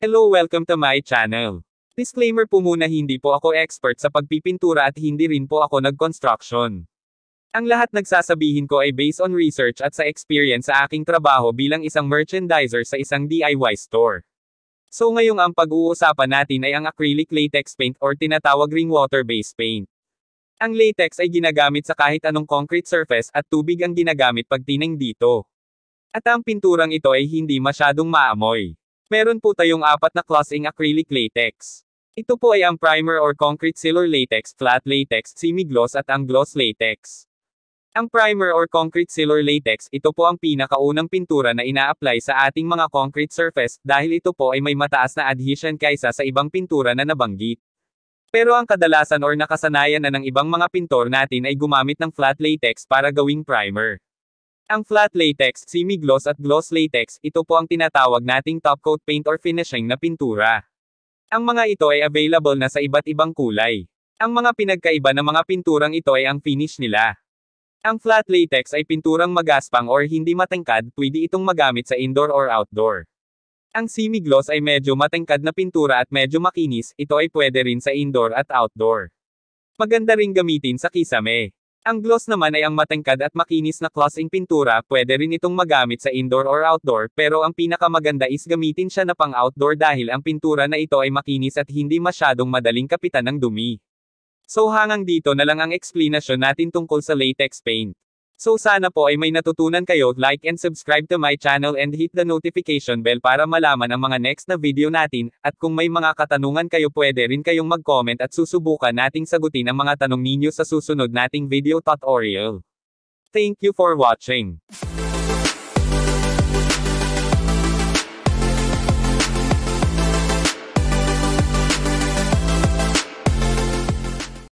Hello welcome to my channel. Disclaimer po muna hindi po ako expert sa pagpipintura at hindi rin po ako nag-construction. Ang lahat nagsasabihin ko ay based on research at sa experience sa aking trabaho bilang isang merchandiser sa isang DIY store. So ngayong ang pag-uusapan natin ay ang acrylic latex paint or tinatawag ring water-based paint. Ang latex ay ginagamit sa kahit anong concrete surface at tubig ang ginagamit pag tineng dito. At ang pinturang ito ay hindi masyadong maamoy. Meron po tayong apat na klaseng acrylic latex. Ito po ay ang primer or concrete sealer latex, flat latex, semi-gloss at ang gloss latex. Ang primer or concrete sealer latex, ito po ang pinakaunang pintura na ina-apply sa ating mga concrete surface dahil ito po ay may mataas na adhesion kaysa sa ibang pintura na nabanggit. Pero ang kadalasan or nakasanayan na ng ibang mga pintor natin ay gumamit ng flat latex para gawing primer. Ang flat latex, semi-gloss at gloss latex, ito po ang tinatawag nating top coat paint or finishing na pintura. Ang mga ito ay available na sa iba't ibang kulay. Ang mga pinagkaiba ng mga pinturang ito ay ang finish nila. Ang flat latex ay pinturang magaspang or hindi matangkad, pwede itong magamit sa indoor or outdoor. Ang semi-gloss ay medyo matangkad na pintura at medyo makinis, ito ay pwede rin sa indoor at outdoor. Maganda ring gamitin sa kisame. Ang gloss naman ay ang matangkad at makinis na glossing pintura, pwede rin itong magamit sa indoor or outdoor, pero ang pinakamaganda is gamitin siya na pang-outdoor dahil ang pintura na ito ay makinis at hindi masyadong madaling kapitan ng dumi. So hangang dito na lang ang explanation natin tungkol sa latex paint. So sana po ay may natutunan kayo, like and subscribe to my channel and hit the notification bell para malaman ang mga next na video natin, at kung may mga katanungan kayo pwede rin kayong mag-comment at susubukan nating sagutin ang mga tanong ninyo sa susunod nating video tutorial. Thank you for watching.